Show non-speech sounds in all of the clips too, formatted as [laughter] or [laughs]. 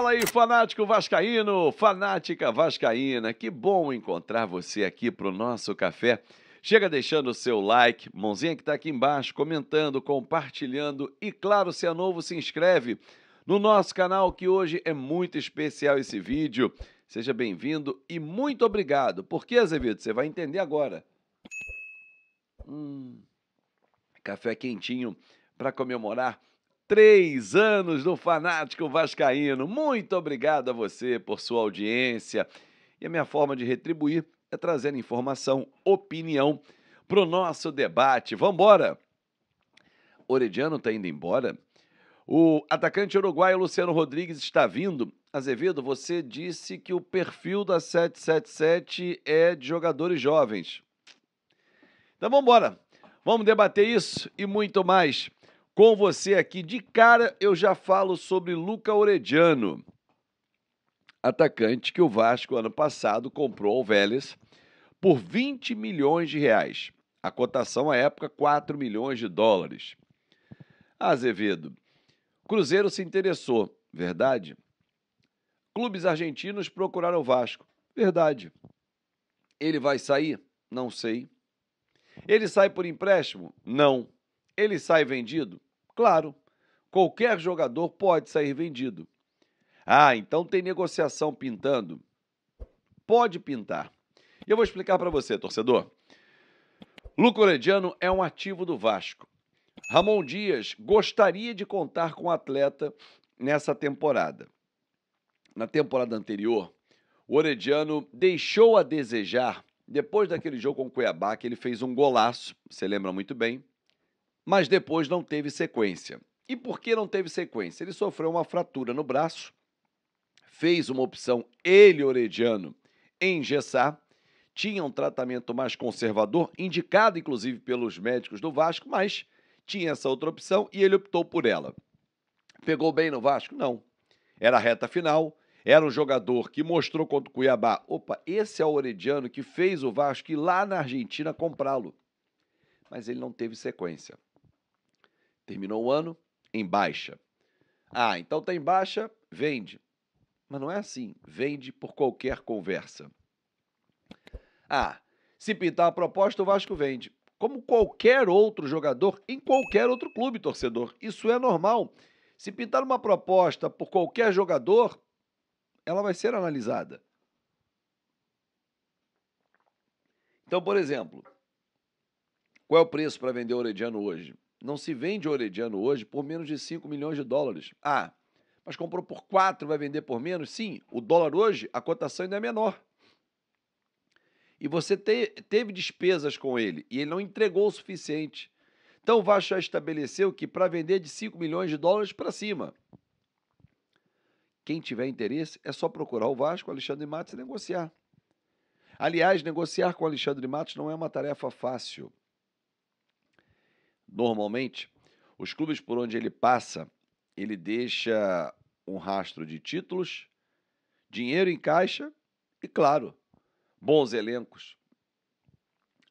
Fala aí, fanático vascaíno, fanática vascaína. Que bom encontrar você aqui para o nosso café. Chega deixando o seu like, mãozinha que está aqui embaixo, comentando, compartilhando e, claro, se é novo, se inscreve no nosso canal que hoje é muito especial esse vídeo. Seja bem-vindo e muito obrigado. Por que, Azevedo? Você vai entender agora. Hum, café quentinho para comemorar três anos do Fanático Vascaíno. Muito obrigado a você por sua audiência. E a minha forma de retribuir é trazer informação, opinião para o nosso debate. Vamos embora! Orediano está indo embora. O atacante uruguaio Luciano Rodrigues está vindo. Azevedo, você disse que o perfil da 777 é de jogadores jovens. Então vamos embora. Vamos debater isso e muito mais com você aqui. De cara, eu já falo sobre Luca Orediano, atacante que o Vasco, ano passado, comprou ao Vélez por 20 milhões de reais. A cotação à época, 4 milhões de dólares. Azevedo, Cruzeiro se interessou, verdade? Clubes argentinos procuraram o Vasco, verdade. Ele vai sair? Não sei. Ele sai por empréstimo? Não. Ele sai vendido? Claro, qualquer jogador pode sair vendido. Ah, então tem negociação pintando? Pode pintar. E eu vou explicar para você, torcedor. Luco Orediano é um ativo do Vasco. Ramon Dias gostaria de contar com o atleta nessa temporada. Na temporada anterior, o Orediano deixou a desejar depois daquele jogo com o Cuiabá, que ele fez um golaço, você lembra muito bem mas depois não teve sequência. E por que não teve sequência? Ele sofreu uma fratura no braço, fez uma opção ele orediano engessar, tinha um tratamento mais conservador, indicado inclusive pelos médicos do Vasco, mas tinha essa outra opção e ele optou por ela. Pegou bem no Vasco? Não. Era a reta final, era um jogador que mostrou contra o Cuiabá. Opa, esse é o Orediano que fez o Vasco ir lá na Argentina comprá-lo. Mas ele não teve sequência. Terminou o ano em baixa. Ah, então tem tá baixa, vende. Mas não é assim. Vende por qualquer conversa. Ah, se pintar a proposta, o Vasco vende. Como qualquer outro jogador em qualquer outro clube, torcedor. Isso é normal. Se pintar uma proposta por qualquer jogador, ela vai ser analisada. Então, por exemplo, qual é o preço para vender o Orediano hoje? Não se vende orediano hoje por menos de 5 milhões de dólares. Ah, mas comprou por 4, vai vender por menos? Sim, o dólar hoje, a cotação ainda é menor. E você te, teve despesas com ele e ele não entregou o suficiente. Então o Vasco já estabeleceu que para vender de 5 milhões de dólares para cima. Quem tiver interesse é só procurar o Vasco, Alexandre Matos e negociar. Aliás, negociar com Alexandre Matos não é uma tarefa fácil. Normalmente, os clubes por onde ele passa, ele deixa um rastro de títulos, dinheiro em caixa e, claro, bons elencos.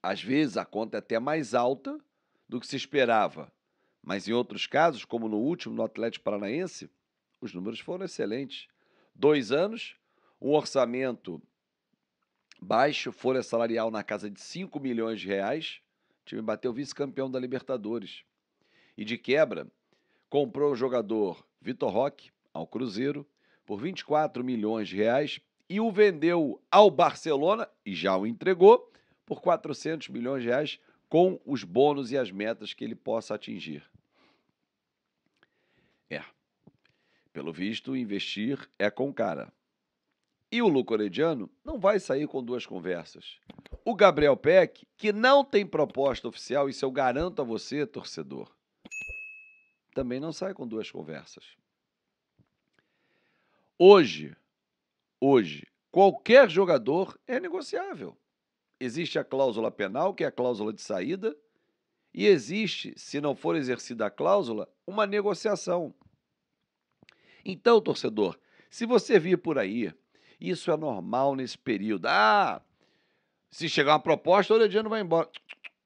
Às vezes a conta é até mais alta do que se esperava, mas em outros casos, como no último no Atlético Paranaense, os números foram excelentes. Dois anos, um orçamento baixo, folha salarial na casa de 5 milhões de reais, time bateu vice-campeão da Libertadores. E de quebra, comprou o jogador Vitor Roque ao Cruzeiro por 24 milhões de reais e o vendeu ao Barcelona e já o entregou por 400 milhões de reais com os bônus e as metas que ele possa atingir. É. Pelo visto, investir é com cara. E o Lucorediano não vai sair com duas conversas o Gabriel Peck, que não tem proposta oficial, isso eu garanto a você, torcedor, também não sai com duas conversas. Hoje, hoje, qualquer jogador é negociável. Existe a cláusula penal, que é a cláusula de saída, e existe, se não for exercida a cláusula, uma negociação. Então, torcedor, se você vir por aí, isso é normal nesse período. Ah, se chegar uma proposta, o Orediano vai embora.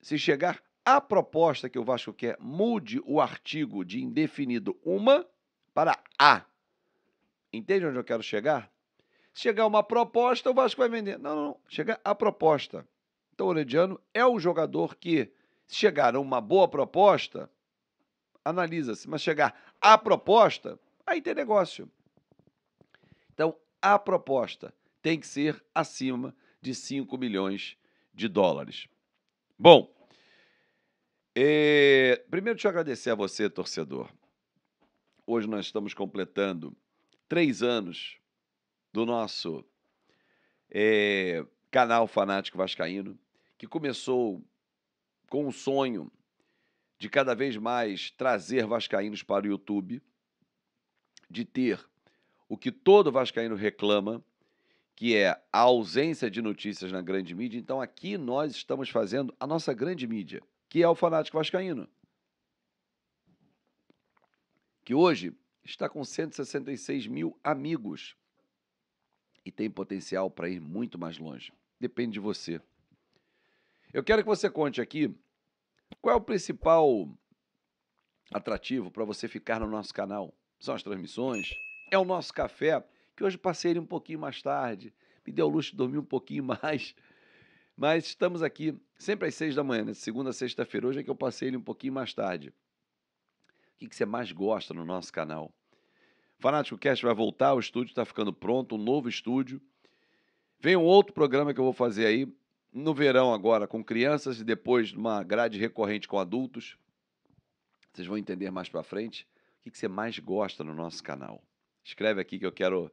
Se chegar a proposta que o Vasco quer, mude o artigo de indefinido uma para a. Entende onde eu quero chegar? Se Chegar uma proposta, o Vasco vai vender. Não, não, não. Chegar a proposta. Então, o Orediano é o jogador que, se chegar a uma boa proposta, analisa-se. Mas chegar a proposta, aí tem negócio. Então, a proposta tem que ser acima de 5 milhões de dólares. Bom, é, primeiro deixa eu agradecer a você, torcedor. Hoje nós estamos completando três anos do nosso é, canal Fanático Vascaíno, que começou com o sonho de cada vez mais trazer vascaínos para o YouTube, de ter o que todo vascaíno reclama, que é a ausência de notícias na grande mídia. Então aqui nós estamos fazendo a nossa grande mídia, que é o Fanático Vascaíno, que hoje está com 166 mil amigos e tem potencial para ir muito mais longe. Depende de você. Eu quero que você conte aqui qual é o principal atrativo para você ficar no nosso canal. São as transmissões, é o nosso café que hoje passei um pouquinho mais tarde, me deu o luxo de dormir um pouquinho [laughs] mais. Mas estamos aqui sempre às seis da manhã, né? segunda a sexta-feira. Hoje é que eu passei ele um pouquinho mais tarde. O que, você mais gosta no nosso canal? Fanático Cast vai voltar, o estúdio está ficando pronto, um novo estúdio. Vem um outro programa que eu vou fazer aí no verão agora com crianças e depois uma grade recorrente com adultos. Vocês vão entender mais para frente o que você mais gosta no nosso canal. Escreve aqui que eu quero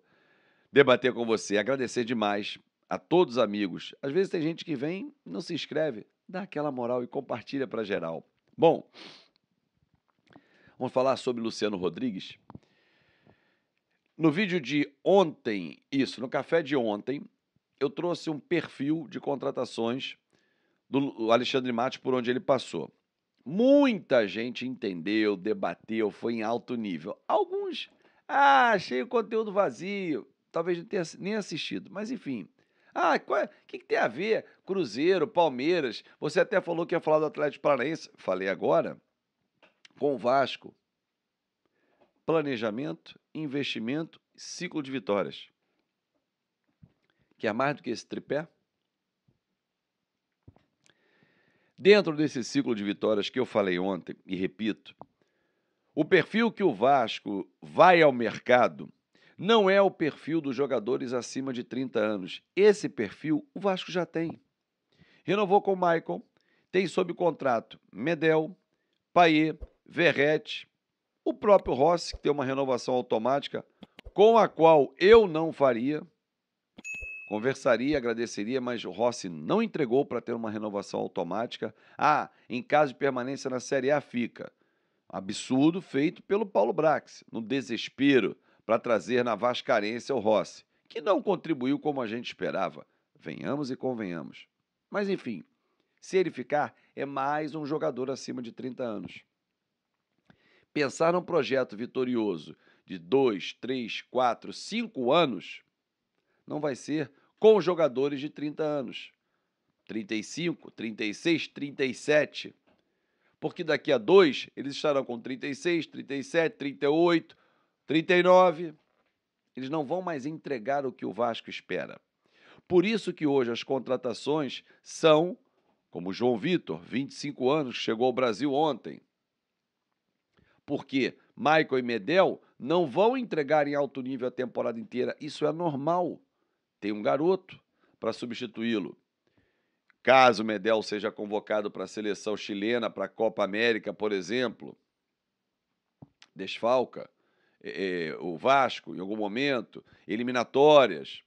debater com você. Agradecer demais a todos os amigos. Às vezes tem gente que vem, não se inscreve, dá aquela moral e compartilha para geral. Bom, vamos falar sobre Luciano Rodrigues. No vídeo de ontem, isso, no café de ontem, eu trouxe um perfil de contratações do Alexandre Matos por onde ele passou. Muita gente entendeu, debateu, foi em alto nível. Alguns, ah, achei o conteúdo vazio talvez não tenha nem assistido, mas enfim. Ah, o é, que, que tem a ver Cruzeiro, Palmeiras? Você até falou que ia falar do Atlético Paranaense, falei agora, com o Vasco. Planejamento, investimento, ciclo de vitórias. Que é mais do que esse tripé? Dentro desse ciclo de vitórias que eu falei ontem, e repito, o perfil que o Vasco vai ao mercado não é o perfil dos jogadores acima de 30 anos. Esse perfil o Vasco já tem. Renovou com o Michael, tem sob contrato Medel, Paier, Verrete, o próprio Rossi, que tem uma renovação automática, com a qual eu não faria. Conversaria, agradeceria, mas o Rossi não entregou para ter uma renovação automática. Ah, em caso de permanência na Série A, fica. Absurdo feito pelo Paulo Brax, no desespero para trazer na Vascarense o Rossi, que não contribuiu como a gente esperava, venhamos e convenhamos. Mas enfim, se ele ficar, é mais um jogador acima de 30 anos. Pensar num projeto vitorioso de 2, 3, 4, 5 anos não vai ser com jogadores de 30 anos. 35, 36, 37. Porque daqui a dois, eles estarão com 36, 37, 38, 39. Eles não vão mais entregar o que o Vasco espera. Por isso que hoje as contratações são, como João Vitor, 25 anos, chegou ao Brasil ontem. Porque Michael e Medel não vão entregar em alto nível a temporada inteira. Isso é normal. Tem um garoto para substituí-lo. Caso Medel seja convocado para a seleção chilena, para a Copa América, por exemplo, desfalca é, o Vasco em algum momento, eliminatórias.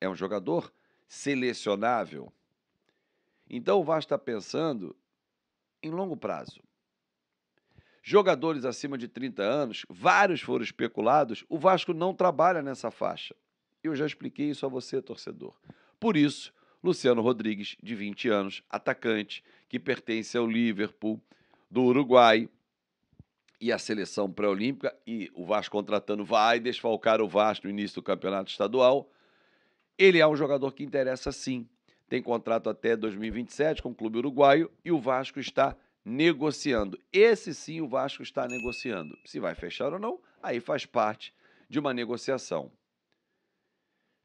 É um jogador selecionável. Então o Vasco está pensando em longo prazo. Jogadores acima de 30 anos, vários foram especulados, o Vasco não trabalha nessa faixa. Eu já expliquei isso a você, torcedor. Por isso, Luciano Rodrigues, de 20 anos, atacante, que pertence ao Liverpool do Uruguai, e a seleção pré-olímpica, e o Vasco contratando vai desfalcar o Vasco no início do campeonato estadual. Ele é um jogador que interessa sim. Tem contrato até 2027 com o clube uruguaio e o Vasco está negociando. Esse sim o Vasco está negociando. Se vai fechar ou não, aí faz parte de uma negociação.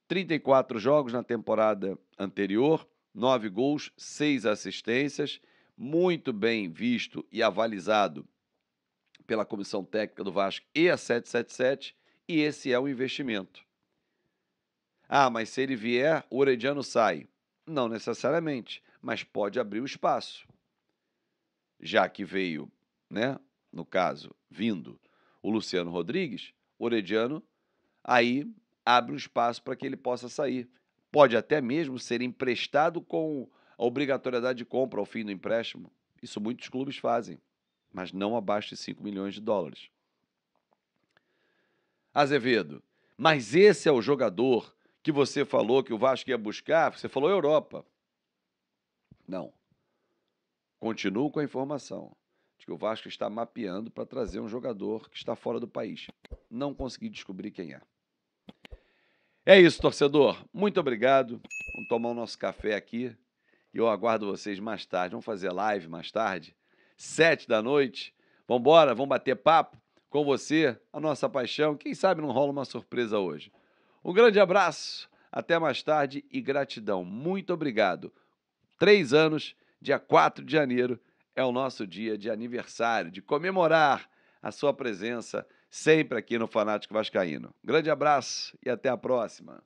34 jogos na temporada anterior, 9 gols, 6 assistências, muito bem visto e avalizado pela comissão técnica do Vasco e a 777, e esse é o investimento. Ah, mas se ele vier, o Orediano sai. Não necessariamente, mas pode abrir o espaço. Já que veio, né, no caso, vindo o Luciano Rodrigues, o Orediano, aí abre o espaço para que ele possa sair. Pode até mesmo ser emprestado com a obrigatoriedade de compra ao fim do empréstimo. Isso muitos clubes fazem mas não abaixo de 5 milhões de dólares. Azevedo, mas esse é o jogador que você falou que o Vasco ia buscar? Você falou Europa. Não. Continuo com a informação de que o Vasco está mapeando para trazer um jogador que está fora do país. Não consegui descobrir quem é. É isso, torcedor. Muito obrigado. Vamos tomar o nosso café aqui. E eu aguardo vocês mais tarde. Vamos fazer live mais tarde sete da noite. Vamos embora, vamos bater papo com você, a nossa paixão. Quem sabe não rola uma surpresa hoje. Um grande abraço, até mais tarde e gratidão. Muito obrigado. Três anos, dia 4 de janeiro, é o nosso dia de aniversário, de comemorar a sua presença sempre aqui no Fanático Vascaíno. Grande abraço e até a próxima.